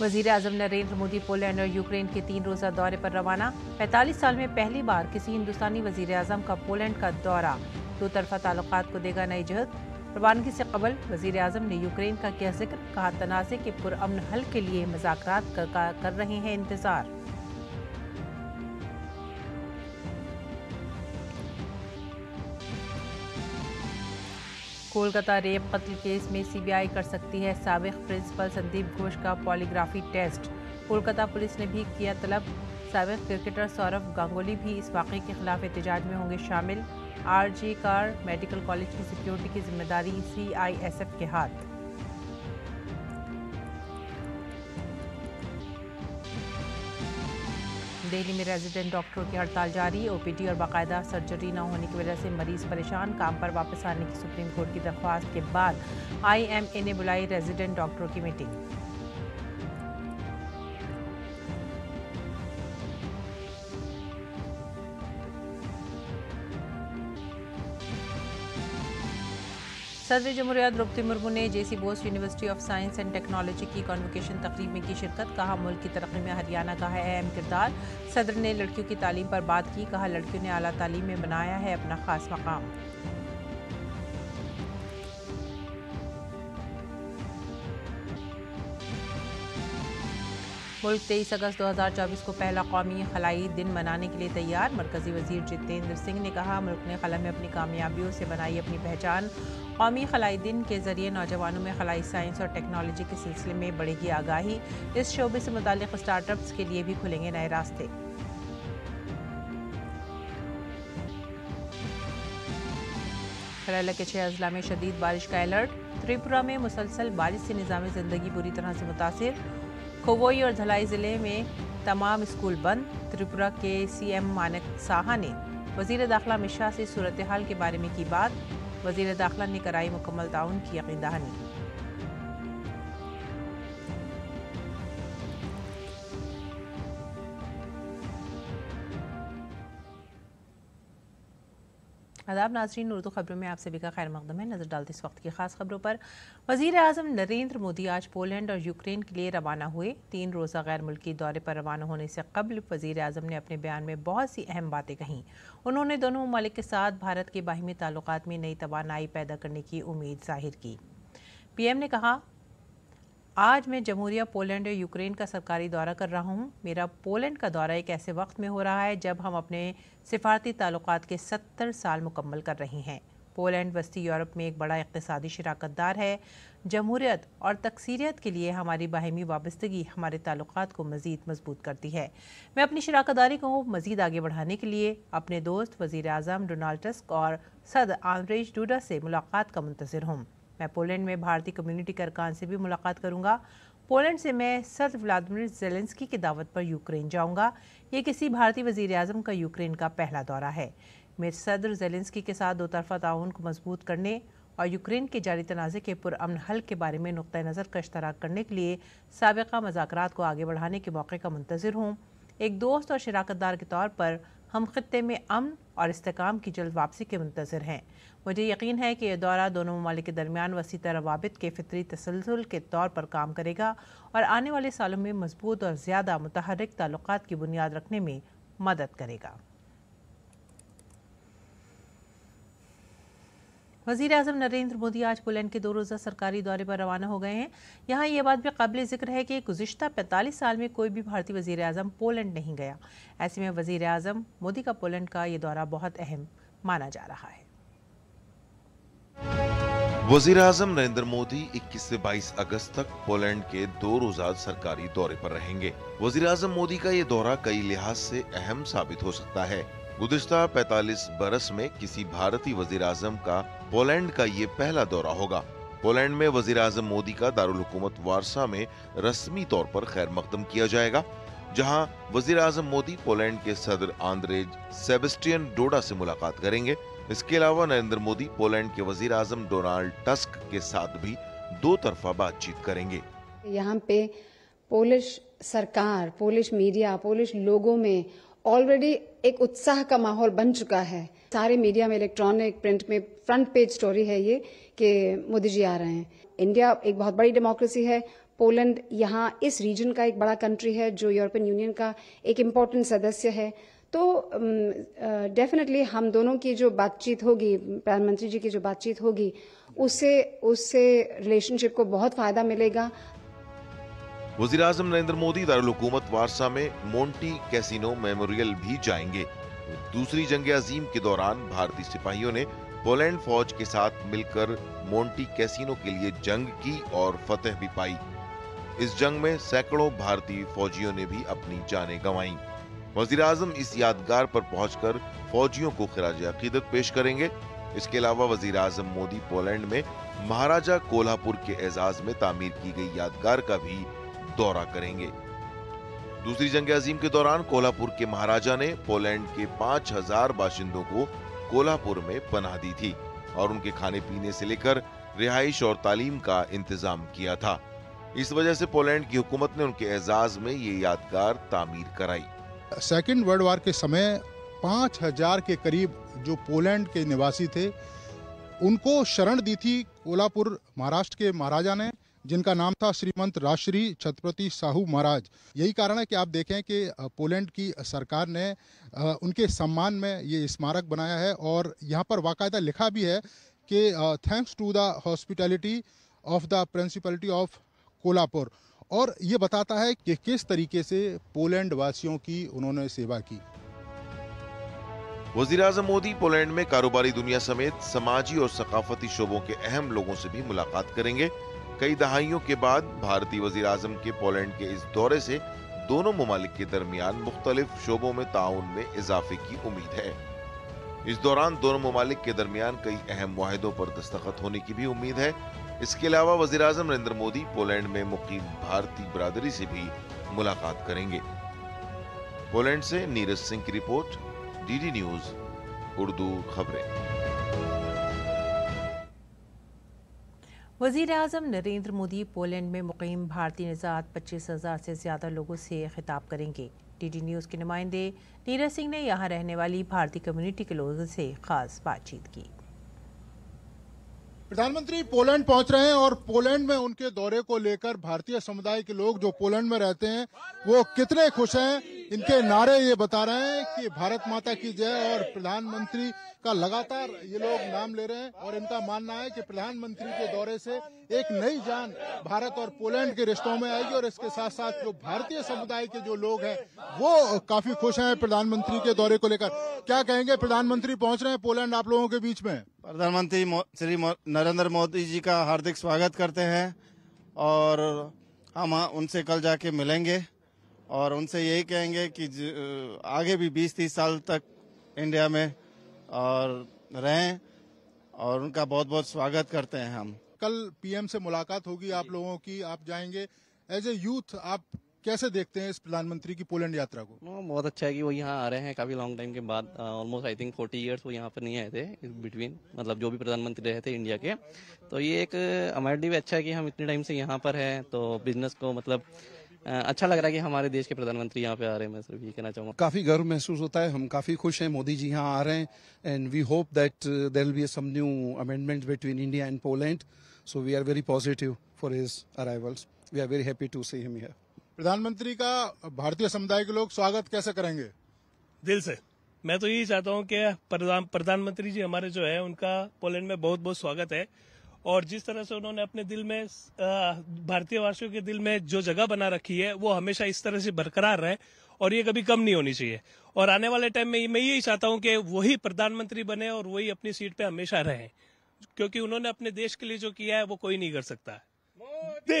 वजीर अजम नरेंद्र मोदी पोलैंड और यूक्रेन के तीन रोज़ा दौरे पर रवाना पैंतालीस साल में पहली बार किसी हिंदुस्तानी वजीर अजम का पोलैंड का दौरा दो तरफा ताल्लुक को देगा नई जहद रवानगी से कबल वजीर अजम ने यूक्रेन का किया जिक्र कहा तनाज़े के पुरअमन हल के लिए मजाक कर, कर रहे हैं इंतजार कोलकाता रेप कत्ल केस में सीबीआई कर सकती है सबक प्रिंसिपल संदीप घोष का पॉलीग्राफी टेस्ट कोलकाता पुलिस ने भी किया तलब सबक क्रिकेटर सौरभ गांगुली भी इस वाक़े के खिलाफ एहतजाज में होंगे शामिल आरजी कार मेडिकल कॉलेज की सिक्योरिटी की जिम्मेदारी सीआईएसएफ के हाथ दिल्ली में रेजिडेंट डॉक्टरों की हड़ताल जारी ओपीडी और बाकायदा सर्जरी न होने की वजह से मरीज परेशान काम पर वापस आने की सुप्रीम कोर्ट की दरख्वास्त के बाद आईएमए ने बुलाई रेजिडेंट डॉक्टरों की मीटिंग सदर जमहूरिया द्रौपदी मुर्मू ने J C Bose university of science and technology की कॉन्वोकेशन तकरीब में की शिरकत कहा मुल्क की तरक्की में हरियाणा का है अहम किरदार सदर ने लड़कियों की तालीम पर बात की कहा लड़कियों ने अली तालीम में बनाया है अपना खास मकाम मुल्क तेईस अगस्त 2024 को पहला कौमी खलाई दिन मनाने के लिए तैयार मरकजी वजीर जितेंद्र सिंह ने कहा मुल्क ने खला में अपनी कामयाबियों से बनाई अपनी पहचान कौमी खलाई दिन के जरिए नौजवानों में खलाई साइंस और टेक्नोलॉजी के सिलसिले में बढ़ेगी आगाही इस शोबे से मुतक स्टार्टअप्स के लिए भी खुलेंगे नए रास्ते के छह अजला में शदीद बारिश का अलर्ट त्रिपुरा में मुसलसल बारिश से निज़ाम ज़िंदगी बुरी तरह से मुतासर खोबोई और धलाई ज़िले में तमाम स्कूल बंद त्रिपुरा के सीएम मानक साहा ने वजीर दाखिला मिश्रा से सूरत हाल के बारे में की बात वजीर दाखिला ने कराई मुकम्मल ताउन की यकीन दहानी आदाब नाजरीन उर्दू खबरों में आप सभी का खैर मकदम है नज़र डालते इस वक्त की ख़ास खबरों पर वजीर अजम नरेंद्र मोदी आज पोलैंड और यूक्रेन के लिए रवाना हुए तीन रोज़ा गैर मुल्की दौरे पर रवाना होने से कबल वजीर अजम ने अपने बयान में बहुत सी अहम बातें कहीं उन्होंने दोनों ममालिक के साथ भारत के बाहमी ताल्लुक में नई तोानाई पैदा करने की उम्मीद जाहिर की पी एम ने कहा आज मैं जमहूरिया पोलैंड और यूक्रेन का सरकारी दौरा कर रहा हूँ मेरा पोलैंड का दौरा एक ऐसे वक्त में हो रहा है जब हम अपने सिफारती ताल्लुक के सत्तर साल मुकम्मल कर रहे हैं पोलैंड वस्ती यूरोप में एक बड़ा इकतदी दार है जमहूरियत और तकसीरियत के लिए हमारी बाहमी वाबस्तगी हमारे ताल्लुक को मज़ीद मजबूत करती है मैं अपनी शराकत दारी को मज़ीद आगे बढ़ाने के लिए अपने दोस्त वज़ी अजम डोनाल्ड टस्क और सद आंद्रेज डूडा से मुलाकात का मंतजर हूँ मैं पोलैंड में भारतीय कम्युनिटी के अरकान से भी मुलाकात करूंगा पोलैंड से मैं सर व्लादिमिर जेलेंस्की की दावत पर यूक्रेन जाऊंगा ये किसी भारतीय वजीर अजम का यूक्रेन का पहला दौरा है मैं सदर जेलेंस्की के साथ दो तरफा ताउन को मजबूत करने और यूक्रेन के जारी तनाज़े के पुरान हल के बारे में नुक़ नज़र का अश्तराक करने के लिए सबका मजाक को आगे बढ़ाने के मौके का मंतज़र हूँ एक दोस्त और शराकत दार के तौर पर हम ख़त्े में अमन और इसकाम की जल्द वापसी के मंतजर हैं मुझे यकीन है कि यह दौरा दोनों ममालिक के दरमियान वसी रवाबित के फितरी तसलसल के तौर पर काम करेगा और आने वाले सालों में मजबूत और ज़्यादा मतहरक ताल्लुक की बुनियाद रखने में मदद करेगा वजीर अजम नरेंद्र मोदी आज पोलैंड के दो रोज़ा सरकारी दौरे पर रवाना हो गए हैं यहाँ ये बात भी काबिल जिक्र है कि गुजशत पैंतालीस साल में कोई भी भारतीय वजीर अजम पोलैंड नहीं गया ऐसे में वजीर अजम मोदी का पोलैंड का ये दौरा बहुत अहम माना जा रहा है वजीर अजम नरेंद्र मोदी 21 से 22 अगस्त तक पोलैंड के दो रोजा सरकारी दौरे पर रहेंगे वजीर अजम मोदी का ये दौरा कई लिहाज से अहम साबित हो सकता है गुजश्ता 45 बरस में किसी भारतीय वजीर का पोलैंड का ये पहला दौरा होगा पोलैंड में वजीर मोदी का दारुल हुकूमत वारसा में रस्मी तौर पर खैर मकदम किया जाएगा जहां वजीर मोदी पोलैंड के सदर आंद्रेज सेबेस्टियन डोडा से मुलाकात करेंगे इसके अलावा नरेंद्र मोदी पोलैंड के वजीर आजम डोनाल्ड टस्क के साथ भी दो तरफा बातचीत करेंगे यहाँ पे पोलिश सरकार पोलिश मीडिया पोलिश लोगों में ऑलरेडी एक उत्साह का माहौल बन चुका है सारे मीडिया में इलेक्ट्रॉनिक प्रिंट में फ्रंट पेज स्टोरी है ये कि मोदी जी आ रहे हैं इंडिया एक बहुत बड़ी डेमोक्रेसी है पोलैंड यहाँ इस रीजन का एक बड़ा कंट्री है जो यूरोपियन यूनियन का एक इम्पोर्टेंट सदस्य है तो डेफिनेटली uh, हम दोनों की जो बातचीत होगी प्रधानमंत्री जी की जो बातचीत होगी उससे उससे रिलेशनशिप को बहुत फायदा मिलेगा वजीर अजम नरेंद्र मोदी दारकूमत वारसा में मोन्टी कैसिनो मेमोरियल भी जाएंगे दूसरी जंग अजीम के दौरान भारतीय सिपाहियों ने पोलैंड फौज के साथ मिलकर मोन्टी कैसिनो के लिए जंग की और फतेह भी पाई इस जंग में सैकड़ों भारतीय फौजियों ने भी अपनी जानें गंवाई वजीर अजम इस यादगार पर पहुंचकर फौजियों को खराज अकीदत पेश करेंगे इसके अलावा वजीर अजम मोदी पोलैंड में महाराजा कोल्हापुर के एजाज में तामीर की गई यादगार का भी दौरा करेंगे दूसरी जंग अजीम के दौरान कोल्हापुर के महाराजा ने पोलैंड के 5000 बाशिंदों को कोल्हापुर में पना दी थी और उनके खाने पीने से लेकर रिहाइश और तालीम का इंतजाम किया था इस वजह से पोलैंड की हुकूमत ने उनके एजाज में ये यादगार तामीर कराई सेकेंड वर्ल्ड वार के समय पाँच हजार के करीब जो पोलैंड के निवासी थे उनको शरण दी थी कोल्हापुर महाराष्ट्र के महाराजा ने जिनका नाम था श्रीमंत राश्री छत्रपति साहू महाराज यही कारण है कि आप देखें कि पोलैंड की सरकार ने उनके सम्मान में ये स्मारक बनाया है और यहाँ पर बाकायदा लिखा भी है कि thanks to the hospitality of the principality of Kolhapur और ये बताता है कि किस तरीके से पोलैंड वासियों की उन्होंने सेवा की वजीर अजम मोदी पोलैंड में कारोबारी दुनिया समेत समाजी और सकाफती शोबों के अहम लोगों से भी मुलाकात करेंगे कई दहाइयों के बाद भारतीय वजीर अजम के पोलैंड के इस दौरे से दोनों ममालिक के दरमियान मुख्तलिफ शोबों में ताउन में इजाफे की उम्मीद है इस दौरान दोनों ममालिक के दरमियान कई अहम माहदों पर दस्तखत होने की भी उम्मीद है इसके अलावा वजीर अजम नरेंद्र मोदी पोलैंड में मुकीम भारतीय बरदरी से भी मुलाकात करेंगे पोलैंड से नीरज सिंह की report D D news Urdu खबरें वजीर अजम नरेंद्र मोदी पोलैंड में मुकम भारतीय निजात पच्चीस हज़ार से ज़्यादा लोगों से खिताब करेंगे डी डी न्यूज़ के नुमाइंदे नीरज सिंह ने यहाँ रहने वाली भारतीय कम्यूनिटी के लोगों से खास बातचीत की प्रधानमंत्री पोलैंड पहुंच रहे हैं और पोलैंड में उनके दौरे को लेकर भारतीय समुदाय के लोग जो पोलैंड में रहते हैं वो कितने खुश हैं इनके नारे ये बता रहे हैं कि भारत माता की जय और प्रधानमंत्री का लगातार ये लोग नाम ले रहे हैं और इनका मानना है कि प्रधानमंत्री के दौरे से एक नई जान भारत और पोलैंड के रिश्तों में आएगी और इसके साथ साथ जो भारतीय समुदाय के जो लोग हैं वो काफी खुश हैं प्रधानमंत्री के दौरे को लेकर क्या कहेंगे प्रधानमंत्री पहुंच रहे हैं पोलैंड आप लोगों के बीच में प्रधानमंत्री श्री नरेंद्र मोदी जी का हार्दिक स्वागत करते हैं और हम उनसे कल जाके मिलेंगे और उनसे यही कहेंगे कि आगे भी 20 तीस साल तक इंडिया में और रहें और उनका बहुत बहुत स्वागत करते हैं हम कल पीएम से मुलाकात होगी आप लोगों की आप जाएंगे एज ए यूथ आप कैसे देखते हैं इस प्रधानमंत्री की पोलैंड यात्रा को हाँ, बहुत अच्छा है कि वो यहाँ आ रहे हैं काफी लॉन्ग टाइम के बाद almost I think forty years वो यहाँ पर नहीं आए थे बिटवीन मतलब जो भी प्रधानमंत्री रहे थे इंडिया के तो ये एक uh, हमारे लिए भी अच्छा है कि हम इतने टाइम से यहाँ पर है तो बिजनेस को मतलब uh, अच्छा लग रहा है कि हमारे देश के प्रधानमंत्री यहाँ पे आ रहे हैं मैं सिर्फ ये कहना चाहूंगा काफी गर्व महसूस होता है हम काफी खुश हैं मोदी जी यहाँ आ रहे हैं and we hope that there will be some new amendment between India and Poland so we are very positive for his arrivals we are very happy to see him here प्रधानमंत्री का भारतीय समुदाय के लोग स्वागत कैसे करेंगे दिल से मैं तो यही चाहता हूं कि प्रधानमंत्री जी हमारे जो है उनका पोलैंड में बहुत बहुत स्वागत है और जिस तरह से उन्होंने अपने दिल में भारतीय वासियों के दिल में जो जगह बना रखी है वो हमेशा इस तरह से बरकरार रहे और ये कभी कम नहीं होनी चाहिए और आने वाले टाइम में मैं यही चाहता हूँ कि वही प्रधानमंत्री बने और वही अपनी सीट पर हमेशा रहे क्योंकि उन्होंने अपने देश के लिए जो किया है वो कोई नहीं कर सकता दे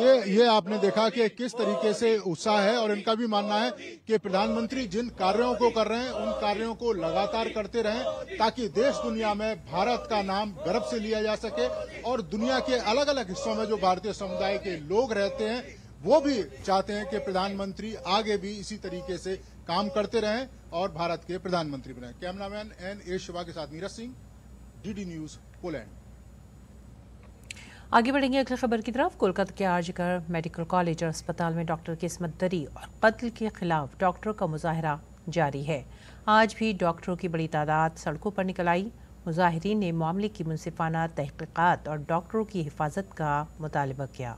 ये ये आपने देखा कि किस तरीके से उत्साह है और इनका भी मानना है कि प्रधानमंत्री जिन कार्यों को कर रहे हैं उन कार्यों को लगातार करते रहें ताकि देश दुनिया में भारत का नाम गर्व से लिया जा सके और दुनिया के अलग अलग हिस्सों में जो भारतीय समुदाय के लोग रहते हैं वो भी चाहते हैं कि प्रधानमंत्री आगे भी इसी तरीके से काम करते रहें और भारत के प्रधानमंत्री बने कैमरामैन एन ए शिवा के साथ Neeraj Singh DD news Poland आगे बढ़ेंगे अगली खबर की तरफ कोलकाता के आरजीकर मेडिकल कॉलेज और अस्पताल में डॉक्टर की इसमत दरी और कत्ल के खिलाफ डॉक्टरों का मुजाहरा जारी है आज भी डॉक्टरों की बड़ी तादाद सड़कों पर निकल आई मुजाहरीन ने मामले की मुनसिफाना तहकीक़ात और डॉक्टरों की हिफाजत का मुतालबा किया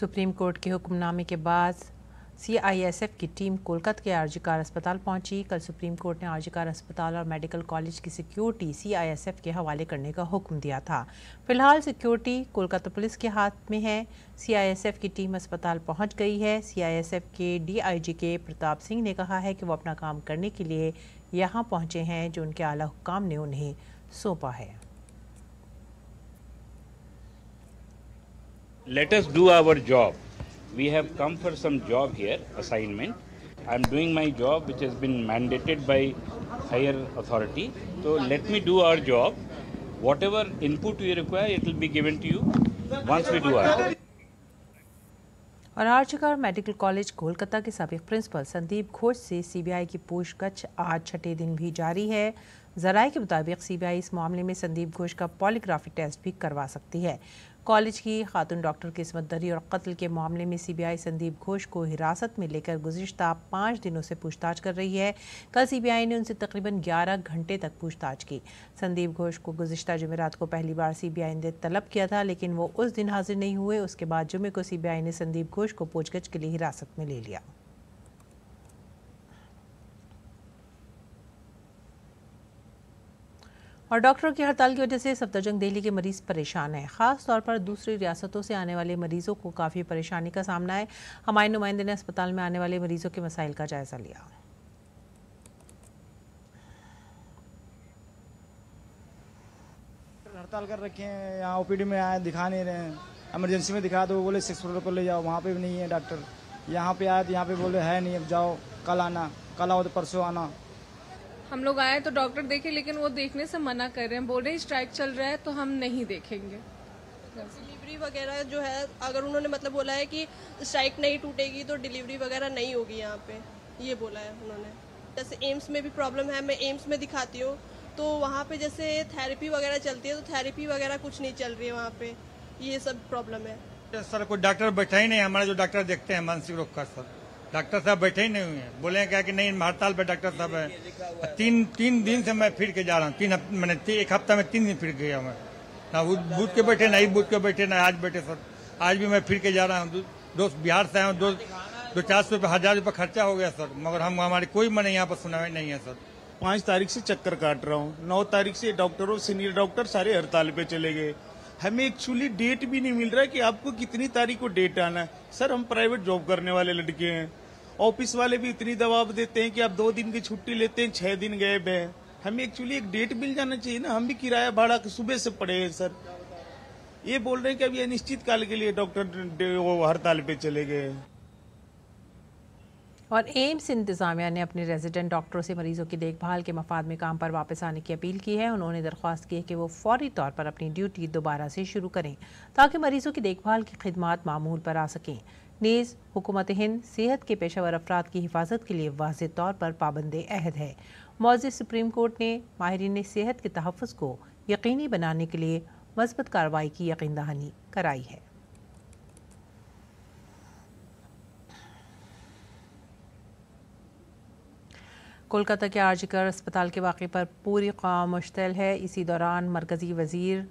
सुप्रीम कोर्ट के हुक्मनामे के बाद सीआईएसएफ की टीम कोलकाता के आरजीकार अस्पताल पहुंची कल सुप्रीम कोर्ट ने आरजीकार अस्पताल और मेडिकल कॉलेज की सिक्योरिटी सीआईएसएफ के हवाले करने का हुक्म दिया था फिलहाल सिक्योरिटी कोलकाता पुलिस के हाथ में है सीआईएसएफ की टीम अस्पताल पहुंच गई है सीआईएसएफ के डीआईजी के प्रताप सिंह ने कहा है कि वो अपना काम करने के लिए यहाँ पहुँचे हैं जो उनके आला हुक्म ने उन्हें सौंपा है let us do our job. We have come for some job here, assignment. I'm doing my job which has been mandated by higher authority. So let me do our job. Whatever input we require, it will be given to you once we do our job. और आर्चकार medical college Kolkata के सबक principal Sandeep Ghosh से CBI की पूछगछ आज छठे दिन भी जारी है जराए के मुताबिक सीबीआई इस मामले में संदीप घोष का पॉलीग्राफी टेस्ट भी करवा सकती है कॉलेज की खातून डॉक्टर किस्मत दरी और कत्ल के मामले में सीबीआई संदीप घोष को हिरासत में लेकर गुजशत पाँच दिनों से पूछताछ कर रही है कल सीबीआई ने उनसे तकरीबन ग्यारह घंटे तक पूछताछ की संदीप घोष को गुजशत जुमेरात को पहली बार सीबीआई ने तलब किया था लेकिन वो उस दिन हाजिर नहीं हुए उसके बाद जुमे को सीबीआई ने संदीप घोष को पूछगछ के लिए हिरासत में ले लिया और डॉक्टरों की हड़ताल की वजह से सफदरजंग दिल्ली के मरीज़ परेशान हैं ख़ास तौर पर दूसरी रियासतों से आने वाले मरीज़ों को काफ़ी परेशानी का सामना है हमारे नुमाइंदे ने अस्पताल में आने वाले मरीज़ों के मसाइल का जायज़ा लिया हड़ताल कर रखे हैं यहाँ ओपीडी में आए दिखा नहीं रहे हैं एमरजेंसी में दिखा दो बोले सिक्स फ्लोर पर ले जाओ वहाँ पे भी नहीं है डॉक्टर यहाँ पे आए तो यहाँ पे बोले है नहीं अब जाओ कल आना कल आओ तो परसों आना हम लोग आए तो डॉक्टर देखे लेकिन वो देखने से मना कर रहे हैं बोल रहे हैं स्ट्राइक चल रहा है तो हम नहीं देखेंगे डिलीवरी वगैरह जो है अगर उन्होंने मतलब बोला है कि स्ट्राइक नहीं टूटेगी तो डिलीवरी वगैरह नहीं होगी यहाँ पे ये बोला है उन्होंने जैसे एम्स में भी प्रॉब्लम है मैं एम्स में दिखाती हूँ तो वहाँ पे जैसे थेरेपी वगैरह चलती है तो थेरेपी वगैरह कुछ नहीं चल रही है वहाँ पे ये सब प्रॉब्लम है सर कोई डॉक्टर बैठा ही नहीं हमारा जो डॉक्टर देखते हैं मानसिक रोग का सर डॉक्टर साहब बैठे ही नहीं हुए हैं बोले क्या कि नहीं हड़ताल पे डॉक्टर साहब है तीन तीन दिन से मैं फिर के जा रहा हूँ तीन मैंने एक हफ्ता में तीन दिन फिर गया मैं ना बूथ के बैठे ना इस बूथ के बैठे ना आज बैठे सर आज भी मैं फिर के जा रहा हूँ दोस्त बिहार से आया हूँ दो दो चार सौ रुपये हजार रुपये खर्चा हो गया सर मगर हम हमारी कोई मैंने यहाँ पर सुनवाई नहीं है सर पाँच तारीख से चक्कर काट रहा हूँ नौ तारीख से डॉक्टरों सीनियर डॉक्टर सारे हड़ताल पे चले गए हमें एक्चुअली डेट भी नहीं मिल रहा है कि आपको कितनी तारीख को डेट आना है सर हम प्राइवेट जॉब करने वाले लड़के हैं ऑफिस वाले भी इतनी दबाव देते हैं कि आप दो दिन की छुट्टी लेते हैं छह दिन गए हैं हमें एक्चुअली एक डेट मिल जाना चाहिए ना हम भी किराया भाड़ा के सुबह से पड़े हैं सर ये बोल रहे हैं कि अभी अनिश्चित काल के लिए डॉक्टर हड़ताल पे चले गए और एम्स इंतज़ामिया ने अपने रेजिडेंट डॉक्टरों से मरीज़ों की देखभाल के मफाद में काम पर वापस आने की अपील की है उन्होंने दरख्वास्त की है कि वो फौरी तौर पर अपनी ड्यूटी दोबारा से शुरू करें ताकि मरीज़ों की देखभाल की खदमात मामूल पर आ सकें नीज़ हुकूमत हिंद सेहत के पेशावर अफराद की हिफाजत के लिए वाज तौर पर पाबंद अहद है मौज सुप्रीम कोर्ट ने माहरीन सेहत के तहफ़ को यकीनी बनाने के लिए मस्बत कार्रवाई की यकीन दहानी कराई है कोलकाता के आर्जिकर अस्पताल के वाक़े पर पूरी कौम मुश्तल है इसी दौरान मरकज़ी वज़ीर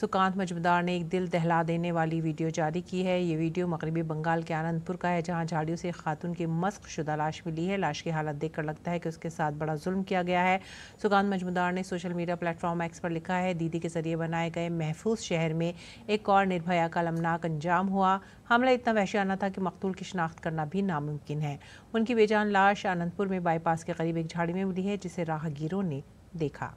सुकांत मजमदार ने एक दिल दहला देने वाली वीडियो जारी की है ये वीडियो मगरबी बंगाल के आनंदपुर का है जहाँ झाड़ियों से खातून की मस्क शुदा लाश मिली है लाश की हालत देखकर लगता है कि उसके साथ बड़ा जुल्म किया गया है सुकांत मजमदार ने सोशल मीडिया प्लेटफॉर्म एक्स पर लिखा है दीदी के जरिए बनाए गए महफूज शहर में एक और निर्भया का लमनाक अंजाम हुआ हमला इतना वहशियाना था कि मकतूल की शनाख्त करना भी नामुमकिन है उनकी बेजान लाश आनंदपुर में बाईपास के करीब एक झाड़ी में मिली है जिसे राहगीरों ने देखा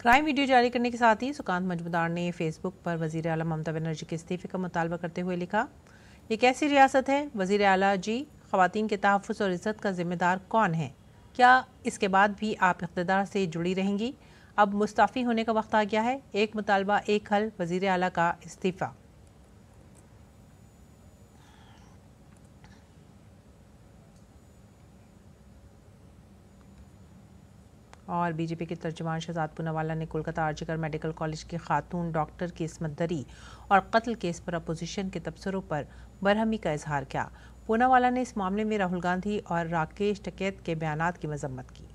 क्राइम वीडियो जारी करने के साथ ही सुकांत मजमुदार ने फेसबुक पर वजीर अल ममता बनर्जी के इस्तीफे का मुतालबा करते हुए लिखा ये कैसी रियासत है वजीर अला जी खातन के तहफ़ और इज़्ज़त का जिम्मेदार कौन है क्या इसके बाद भी आप इकतदार से जुड़ी रहेंगी अब मुस्ताफ़ी होने का वक्त आ गया है एक मुतालबा एक हल वजीर अल का इस्तीफ़ा और बीजेपी के तर्जमान शहजाद पुनावाला ने कोलकाता आर्जिकर मेडिकल कॉलेज की खातून डॉक्टर की इसमत दरी और कत्ल केस पर अपोजिशन के तबसरों पर बरहमी का इजहार किया पूनावाला ने इस मामले में राहुल गांधी और राकेश टकैत के बयान की मजम्मत की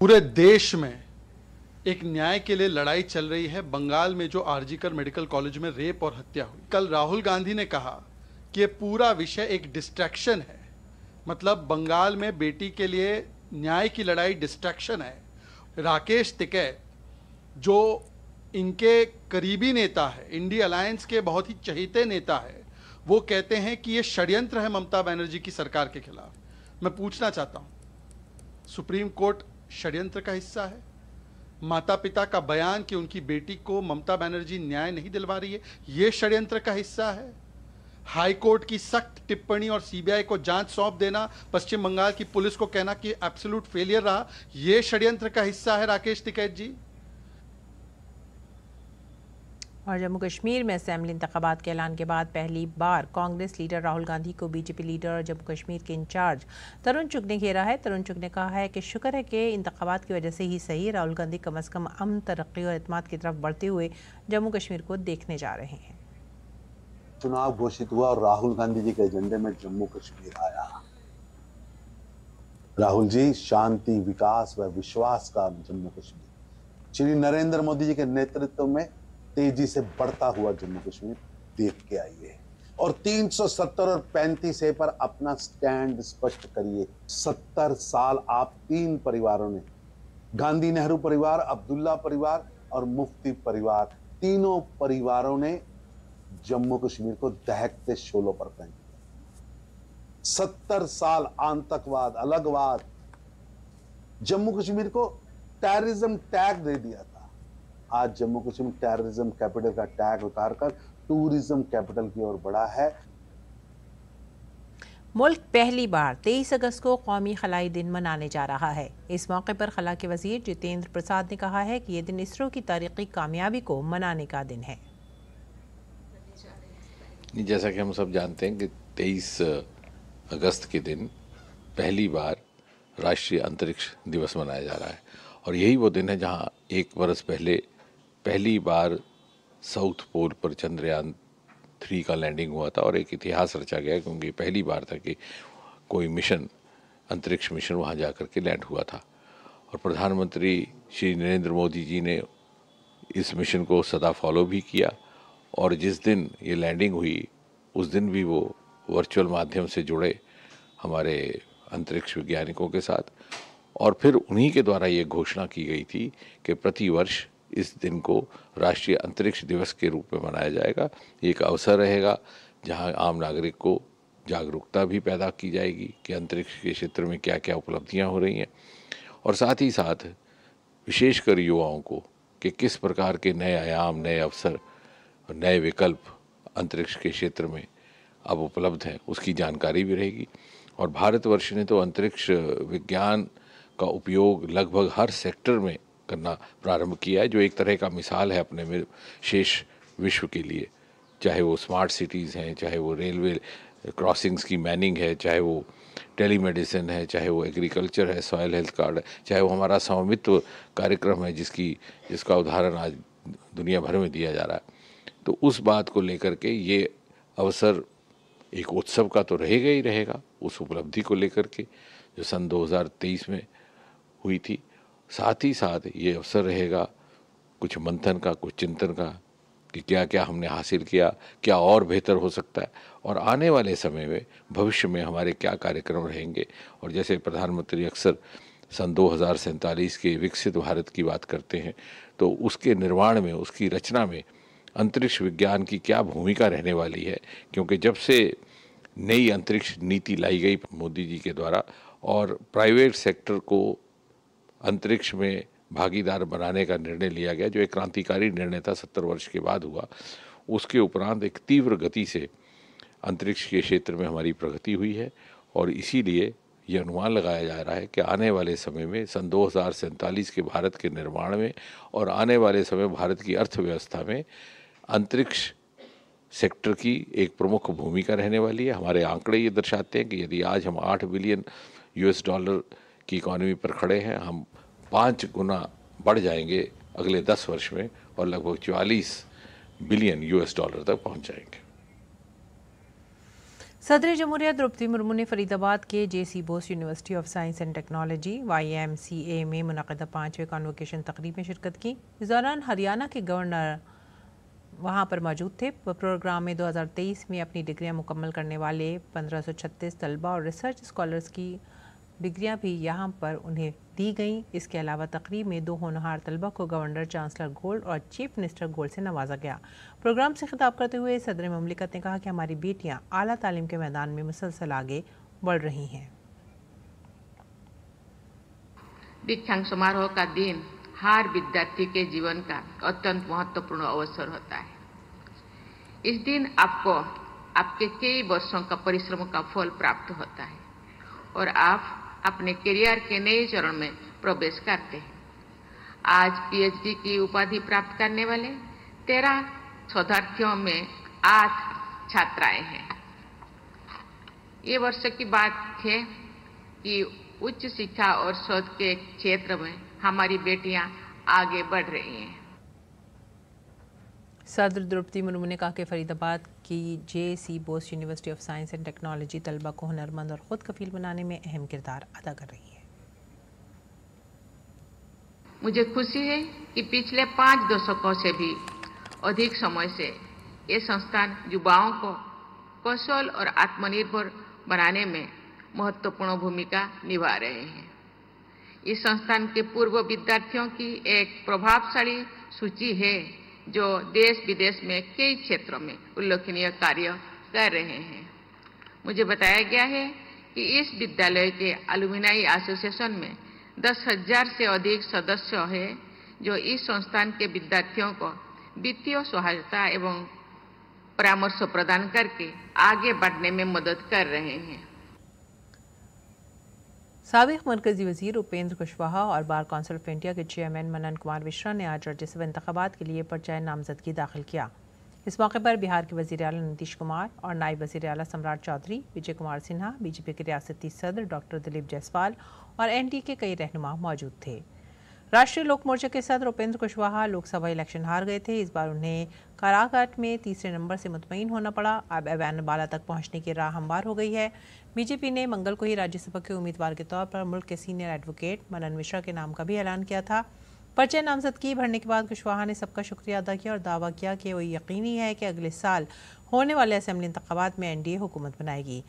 पूरे देश में एक न्याय के लिए लड़ाई चल रही है बंगाल में जो आरजीकर मेडिकल कॉलेज में रेप और हत्या हुई कल राहुल गांधी ने कहा कि ये पूरा विषय एक डिस्ट्रैक्शन है मतलब बंगाल में बेटी के लिए न्याय की लड़ाई डिस्ट्रैक्शन है राकेश तिकै जो इनके करीबी नेता है इंडिया अलायंस के बहुत ही चहेते नेता है वो कहते हैं कि ये षड्यंत्र है ममता बनर्जी की सरकार के खिलाफ मैं पूछना चाहता हूँ सुप्रीम कोर्ट षड्यंत्र का हिस्सा है माता पिता का बयान कि उनकी बेटी को ममता बनर्जी न्याय नहीं दिलवा रही है ये षड्यंत्र का हिस्सा है हाईकोर्ट की सख्त टिप्पणी और सीबीआई को जांच सौंप देना पश्चिम बंगाल की पुलिस को कहना कि एब्सोल्यूट फेलियर रहा यह षड्यंत्र का हिस्सा है राकेश टिकैत जी और जम्मू कश्मीर में असेंबली इंतबात के ऐलान के बाद पहली बार कांग्रेस लीडर राहुल गांधी को बीजेपी लीडर और जम्मू कश्मीर के इंचार्ज तरुण चुग ने घेरा है तरुण चुग ने कहा है कि शुक्र है कि इंतबात की वजह से ही सही राहुल गांधी कम अज़ कम अम तरक्की और अतमाद की तरफ बढ़ते हुए जम्मू कश्मीर को देखने जा रहे हैं चुनाव घोषित हुआ और राहुल गांधी जी के एजेंडे में जम्मू कश्मीर आया राहुल जी शांति विकास व विश्वास का जम्मू कश्मीर श्री नरेंद्र मोदी जी के नेतृत्व में तेजी से बढ़ता हुआ जम्मू कश्मीर देख के आइए और 370 और पैंतीस ए पर अपना स्टैंड स्पष्ट करिए 70 साल आप तीन परिवारों ने गांधी नेहरू परिवार अब्दुल्ला परिवार और मुफ्ती परिवार तीनों परिवारों ने जम्मू कश्मीर को दहकते शोलों पर फेंक दिया सत्तर साल आतंकवाद अलगवाद जम्मू कश्मीर को टेररिज्म टैग दे दिया था आज जम्मू कश्मीर टेररिज्म कैपिटल का टैग उतारकर टूरिज्म कैपिटल की ओर बढ़ा है मुल्क पहली बार 23 अगस्त को कौमी खलाई दिन मनाने जा रहा है इस मौके पर खला के वजीर जितेंद्र प्रसाद ने कहा है कि ये दिन इसरो की तारीखी कामयाबी को मनाने का दिन है जैसा कि हम सब जानते हैं कि 23 अगस्त के दिन पहली बार राष्ट्रीय अंतरिक्ष दिवस मनाया जा रहा है और यही वो दिन है जहाँ एक बरस पहले पहली बार साउथ पोल पर चंद्रयान थ्री का लैंडिंग हुआ था और एक इतिहास रचा गया क्योंकि पहली बार था कि कोई मिशन अंतरिक्ष मिशन वहाँ जा कर के लैंड हुआ था और प्रधानमंत्री श्री नरेंद्र मोदी जी ने इस मिशन को सदा फॉलो भी किया और जिस दिन ये लैंडिंग हुई उस दिन भी वो वर्चुअल माध्यम से जुड़े हमारे अंतरिक्ष वैज्ञानिकों के साथ और फिर उन्हीं के द्वारा ये घोषणा की गई थी कि प्रतिवर्ष इस दिन को राष्ट्रीय अंतरिक्ष दिवस के रूप में मनाया जाएगा ये एक अवसर रहेगा जहां आम नागरिक को जागरूकता भी पैदा की जाएगी कि अंतरिक्ष के क्षेत्र में क्या क्या उपलब्धियां हो रही हैं और साथ ही साथ विशेषकर युवाओं को कि किस प्रकार के नए आयाम नए अवसर नए विकल्प अंतरिक्ष के क्षेत्र में अब उपलब्ध हैं उसकी जानकारी भी रहेगी और भारतवर्ष ने तो अंतरिक्ष विज्ञान का उपयोग लगभग हर सेक्टर में करना प्रारंभ किया है जो एक तरह का मिसाल है अपने में शेष विश्व के लिए चाहे वो स्मार्ट सिटीज़ हैं चाहे वो रेलवे क्रॉसिंग्स की मैनिंग है चाहे वो टेली मेडिसिन है चाहे वो एग्रीकल्चर है सॉयल हेल्थ कार्ड है चाहे वो हमारा स्वामित्व कार्यक्रम है जिसकी जिसका उदाहरण आज दुनिया भर में दिया जा रहा है तो उस बात को लेकर के ये अवसर एक उत्सव का तो रहेगा ही रहेगा उस उपलब्धि को लेकर के जो सन 2023 में हुई थी साथ ही साथ ये अवसर रहेगा कुछ मंथन का कुछ चिंतन का कि क्या क्या हमने हासिल किया क्या और बेहतर हो सकता है और आने वाले समय में भविष्य में हमारे क्या कार्यक्रम रहेंगे और जैसे प्रधानमंत्री अक्सर सन दो के विकसित भारत की बात करते हैं तो उसके निर्माण में उसकी रचना में अंतरिक्ष विज्ञान की क्या भूमिका रहने वाली है क्योंकि जब से नई अंतरिक्ष नीति लाई गई मोदी जी के द्वारा और प्राइवेट सेक्टर को अंतरिक्ष में भागीदार बनाने का निर्णय लिया गया जो एक क्रांतिकारी निर्णय था सत्तर वर्ष के बाद हुआ उसके उपरांत एक तीव्र गति से अंतरिक्ष के क्षेत्र में हमारी प्रगति हुई है और इसीलिए ये अनुमान लगाया जा रहा है कि आने वाले समय में सन दो के भारत के निर्माण में और आने वाले समय भारत की अर्थव्यवस्था में अंतरिक्ष सेक्टर की एक प्रमुख भूमिका रहने वाली है हमारे आंकड़े ये दर्शाते हैं कि यदि आज हम आठ बिलियन यूएस डॉलर की इकॉनमी पर खड़े हैं हम पाँच गुना बढ़ जाएंगे अगले दस वर्ष में और लगभग चवालीस बिलियन यूएस डॉलर तक पहुंच जाएंगे सदर जमहूरिया द्रौपदी मुर्मू ने फरीदाबाद के J C Bose university of science and technology Y M C A में मुनदा पाँचवें कॉन्वोकेशन तकरीब में शिरकत की इस दौरान हरियाणा के गवर्नर वहाँ पर मौजूद थे प्रोग्राम में 2023 में अपनी डिग्रियाँ मुकम्मल करने वाले 1536 तलबा और रिसर्च स्कॉलर्स की डिग्रियाँ भी यहाँ पर उन्हें दी गईं इसके अलावा तकरीब में दो होनहार तलबा को गवर्नर चांसलर गोल्ड और चीफ मिनिस्टर गोल्ड से नवाजा गया प्रोग्राम से खिताब करते हुए सदर ममलिकत ने कहा कि हमारी बेटियाँ अली तलीम के मैदान में मुसलसल आगे बढ़ रही हैं दीक्षांत समारोह का दिन हर विद्यार्थी के जीवन का अत्यंत महत्वपूर्ण अवसर होता है इस दिन आपको आपके कई वर्षों का परिश्रम का फल प्राप्त होता है और आप अपने करियर के नए चरण में प्रवेश करते हैं आज पीएचडी की उपाधि प्राप्त करने वाले तेरह शोधार्थियों में आठ छात्राएं हैं ये वर्ष की बात है कि उच्च शिक्षा और शोध के क्षेत्र में हमारी बेटियां आगे बढ़ रही हैं सदर द्रौपदी मुर्मू ने कहा कि फरीदाबाद की J C Bose university of science and technology तलबा को हुनरमंद और खुद कफील बनाने में अहम किरदार अदा कर रही है मुझे खुशी है कि पिछले पाँच दशकों से भी अधिक समय से ये संस्थान युवाओं को कौशल और आत्मनिर्भर बनाने में महत्वपूर्ण भूमिका निभा रहे हैं इस संस्थान के पूर्व विद्यार्थियों की एक प्रभावशाली सूची है जो देश विदेश में कई क्षेत्रों में उल्लेखनीय कार्य कर रहे हैं मुझे बताया गया है कि इस विद्यालय के अलुमिनाई एसोसिएशन में दस हजार से अधिक सदस्य हैं जो इस संस्थान के विद्यार्थियों को वित्तीय सहायता एवं परामर्श प्रदान करके आगे बढ़ने में मदद कर रहे हैं सबक मरकजी वजीर उपेंद्र कुशवाहा और बार काउंसिल ऑफ इंडिया के चेयरमैन मनन कुमार मिश्रा ने आज राज्यसभा इंतबात के लिए परचय नामजदगी दाखिल किया इस मौके पर बिहार के वजी अल नीतीश कुमार और नायब वजी अल सम्राट चौधरी विजय कुमार सिन्हा बीजेपी के रियासती सदर डॉक्टर दिलीप जायसवाल और एन डी के कई रहनुमा मौजूद थे राष्ट्रीय लोक मोर्चा के सदर उपेंद्र कुशवाहा लोकसभा इलेक्शन हार गए थे इस बार उन्हें काराकाट में तीसरे नंबर से मुतमिन होना पड़ा अब बाला तक पहुंचने की राह हमवार हो गई है बीजेपी ने मंगल को ही राज्यसभा के उम्मीदवार के तौर पर मुल्क के सीनियर एडवोकेट मनन मिश्रा के नाम का भी ऐलान किया था पर्चे नामजदगी भरने के बाद कुशवाहा ने सबका शुक्रिया अदा किया और दावा किया कि वो यकीनी है कि अगले साल होने वाले असम्बली इंतबात में एनडीए हुकूमत बनाएगी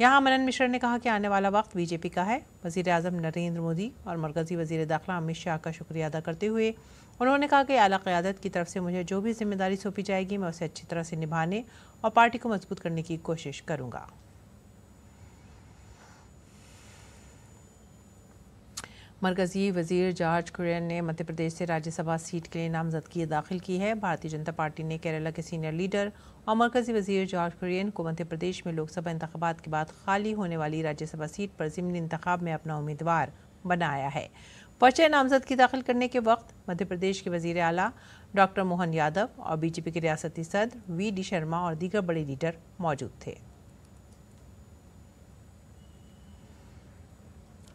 यहाँ मनन मिश्र ने कहा कि आने वाला वक्त बीजेपी का है वजीर अजम नरेंद्र मोदी और मरकजी वजीर दाखिला अमित शाह का शुक्रिया अदा करते हुए उन्होंने कहा कि अली क़्यादत की तरफ से मुझे जो भी जिम्मेदारी सौंपी जाएगी मैं उसे अच्छी तरह से निभाने और पार्टी को मजबूत करने की कोशिश करूँगा मरकजी वजीर जॉर्ज कुरियन ने मध्य प्रदेश से राज्यसभा सीट के लिए नामजदगी दाखिल की है भारतीय जनता पार्टी ने केरला के सीनियर लीडर और मरकजी वजीर जॉर्ज कुरियन को मध्य प्रदेश में लोकसभा इंतबात के बाद खाली होने वाली राज्यसभा सीट पर ज़मनी इंतब में अपना उम्मीदवार बनाया है पर्चे नामजदगी दाखिल करने के वक्त मध्य प्रदेश के वजीर अला डॉक्टर मोहन यादव और बीजेपी के रियासती सदर वी डी शर्मा और दीगर बड़े लीडर मौजूद थे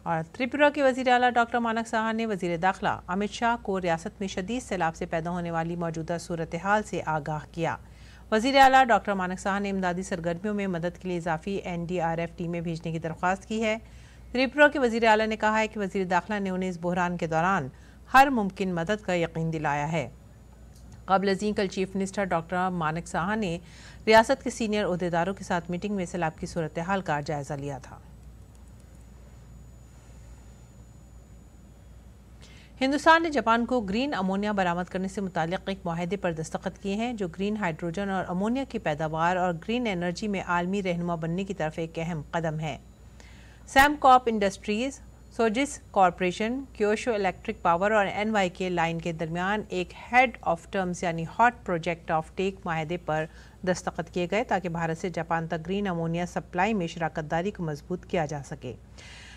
और त्रिपुरा के वजी अला डॉक्टर मानक साहा ने वजीर दाखिला अमित शाह को रियासत में शदीद सैलाब से पैदा होने वाली मौजूदा सूरत हाल से आगाह किया वजीर अला डॉक्टर मानक साहा ने इमदादी सरगर्मियों में मदद के लिए इजाफी एन डी आर एफ टीमें भेजने की दरख्वास्त की है त्रिपुरा के वज़ी अला ने कहा है कि वजी दाखिला ने उन्हें इस बहरान के दौरान हर मुमकिन मदद का यकीन दिलाया है कबल अजी कल चीफ मिनिस्टर डॉक्टर मानक साहा ने रियासत के सीनियर अहदेदारों के साथ मीटिंग में सैलाब की सूरत हाल का जायजा लिया था हिंदुस्तान ने जापान को ग्रीन अमोनिया बरामद करने से मुतल एक माहदे पर दस्तखत किए हैं जो ग्रीन हाइड्रोजन और अमोनिया की पैदावार और ग्रीन एनर्जी में आलमी रहनुमा बनने की तरफ एक अहम कदम है सैम कॉप इंडस्ट्रीज़ सोजिस कॉरपोरेशन क्योशो इलेक्ट्रिक पावर और एन वाई के लाइन के दरमियान एक हेड ऑफ टर्म्स यानी हॉट प्रोजेक्ट ऑफ टेक माहदे पर दस्तखत किए गए ताकि भारत से जापान तक ग्रीन अमोनिया सप्लाई में शराकत दारी को मजबूत किया जा सके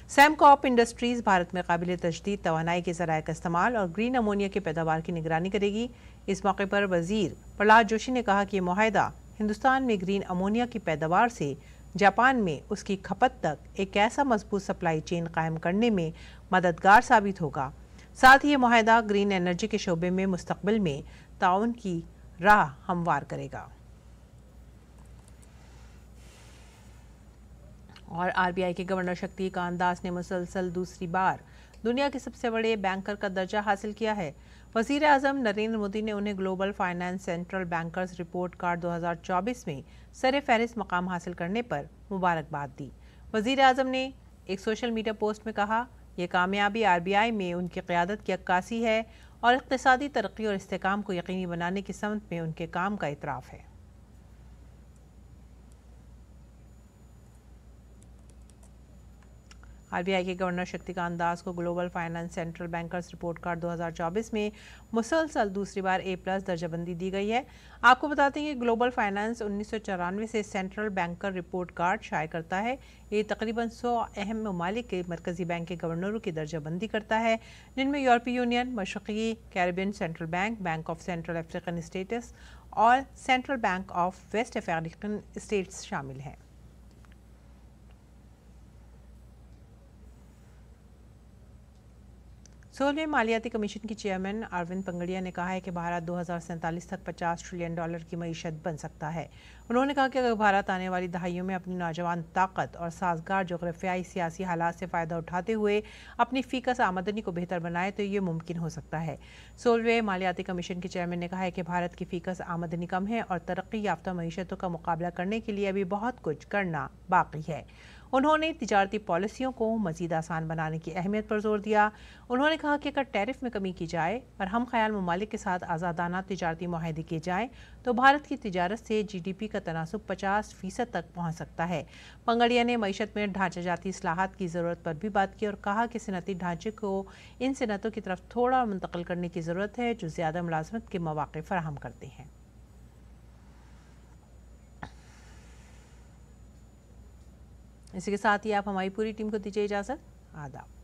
सैम कॉप इंडस्ट्रीज़ भारत में काबिल तजदीद तोानाई के जराये का इस्तेमाल और ग्रीन अमोनिया की पैदावार की निगरानी करेगी इस मौके पर वजीर प्रहलाद जोशी ने कहा कि यह माहिदा हिंदुस्तान में ग्रीन अमोनिया की पैदावार से जापान में उसकी खपत तक एक ऐसा मजबूत सप्लाई चेन कायम करने में मददगार साबित होगा साथ ही यह माहिदा ग्रीन एनर्जी के शोबे में मुस्तबिल में ताउन की राह हमवार करेगा और आरबीआई के गवर्नर शक्तिकांत दास ने मुसलसल दूसरी बार दुनिया के सबसे बड़े बैंकर का दर्जा हासिल किया है वजीर अजम नरेंद्र मोदी ने उन्हें global finance central bankers report card 2024 में सर फहरिस्त मकाम हासिल करने पर मुबारकबाद दी वजीर अजम ने एक सोशल मीडिया पोस्ट में कहा यह कामयाबी आरबीआई में उनकी क़्यादत की अक्कासी है और इकतदी तरक्की और इसकाम को यकीनी बनाने की समत में उनके काम का इतराफ़ है आरबीआई के गवर्नर शक्तिकांत दास को global finance central bankers report card 2024 में मुसलसल दूसरी बार ए प्लस दर्जाबंदी दी गई है आपको बताते हैं कि ग्लोबल फाइनेंस उन्नीस से सेंट्रल बैंकर रिपोर्ट कार्ड शाये करता है ये तकरीबन सौ अहम ममालिक के मरकजी बैंक के गवर्नरों की दर्जाबंदी करता है जिनमें यूरोपीय यूनियन मशरक़ी Caribbean central bank bank of central African states और central bank of west African states शामिल हैं में मालियाती कमीशन की चेयरमैन अरविंद पंगड़िया ने कहा है कि भारत दो तक 50 ट्रिलियन डॉलर की मीशत बन सकता है उन्होंने कहा कि अगर भारत आने वाली दहाइयों में अपनी नौजवान ताकत और साजगार जोग्राफियाई सियासी हालात से फ़ायदा उठाते हुए अपनी फ़ीकस आमदनी को बेहतर बनाए तो ये मुमकिन हो सकता है सोलहवें मालियाती कमीशन के चेयरमैन ने कहा है कि भारत की फ़ीकस आमदनी कम है और तरक्की याफ्ता मीशतों का मुकाबला करने के लिए अभी बहुत कुछ करना बाकी है उन्होंने तजारती पॉलिसियों को मजीद आसान बनाने की अहमियत पर जोर दिया उन्होंने कहा कि अगर टैरिफ में कमी की जाए और हम ख्याल ममालिक के साथ आज़ादाना तजारती माहे किए जाएँ तो भारत की तजारत से जी डी पी का तनासब पचास फ़ीसद तक पहुँच सकता है पंगड़िया ने मीशत में ढांचा जाती असलाहत की ज़रूरत पर भी बात की और कहा कि सनती ढांचे को इन सनतों की तरफ थोड़ा मुंतकिल करने की ज़रूरत है जो ज़्यादा मुलाजमत के मौाक़े फराहम करते हैं इसी के साथ ही आप हमारी पूरी टीम को दीजिए इजाज़त आदाब